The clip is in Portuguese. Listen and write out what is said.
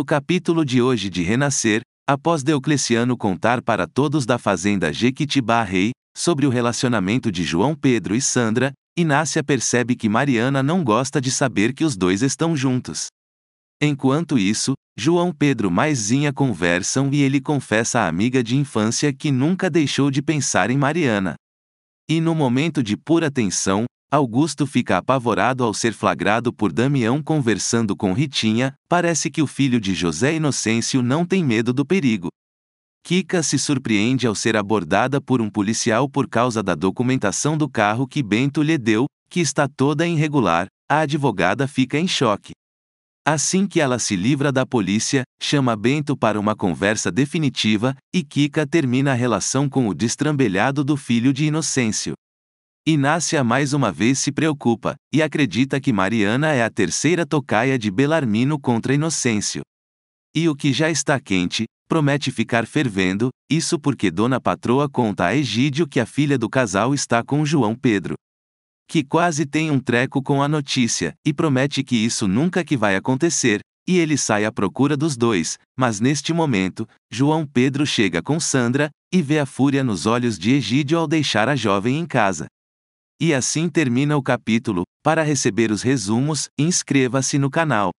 No capítulo de hoje de Renascer, após Deocleciano contar para todos da fazenda Jequitibá Rei, sobre o relacionamento de João Pedro e Sandra, Inácia percebe que Mariana não gosta de saber que os dois estão juntos. Enquanto isso, João Pedro mais conversam e ele confessa à amiga de infância que nunca deixou de pensar em Mariana. E no momento de pura tensão, Augusto fica apavorado ao ser flagrado por Damião conversando com Ritinha, parece que o filho de José Inocêncio não tem medo do perigo. Kika se surpreende ao ser abordada por um policial por causa da documentação do carro que Bento lhe deu, que está toda irregular, a advogada fica em choque. Assim que ela se livra da polícia, chama Bento para uma conversa definitiva, e Kika termina a relação com o destrambelhado do filho de Inocêncio. Inácia mais uma vez se preocupa, e acredita que Mariana é a terceira tocaia de Belarmino contra Inocêncio. E o que já está quente, promete ficar fervendo, isso porque Dona Patroa conta a Egídio que a filha do casal está com João Pedro que quase tem um treco com a notícia, e promete que isso nunca que vai acontecer, e ele sai à procura dos dois, mas neste momento, João Pedro chega com Sandra, e vê a fúria nos olhos de Egídio ao deixar a jovem em casa. E assim termina o capítulo. Para receber os resumos, inscreva-se no canal.